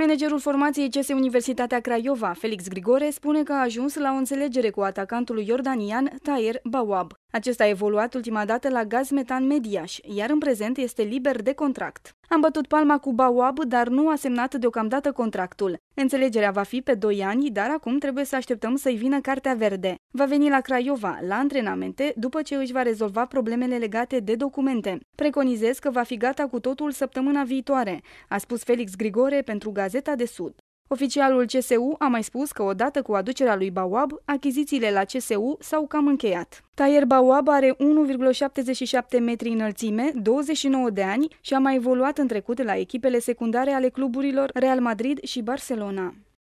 Managerul formației CS Universitatea Craiova, Felix Grigore, spune că a ajuns la o înțelegere cu atacantul iordanian Tair Bawab. Acesta a evoluat ultima dată la gaz metan mediaș, iar în prezent este liber de contract. Am bătut palma cu Bauab, dar nu a semnat deocamdată contractul. Înțelegerea va fi pe 2 ani, dar acum trebuie să așteptăm să-i vină cartea verde. Va veni la Craiova, la antrenamente, după ce își va rezolva problemele legate de documente. Preconizez că va fi gata cu totul săptămâna viitoare, a spus Felix Grigore pentru Gazeta de Sud. Oficialul CSU a mai spus că odată cu aducerea lui Bawab, achizițiile la CSU s-au cam încheiat. Taier Bawab are 1,77 metri înălțime, 29 de ani și a mai evoluat în trecut la echipele secundare ale cluburilor Real Madrid și Barcelona.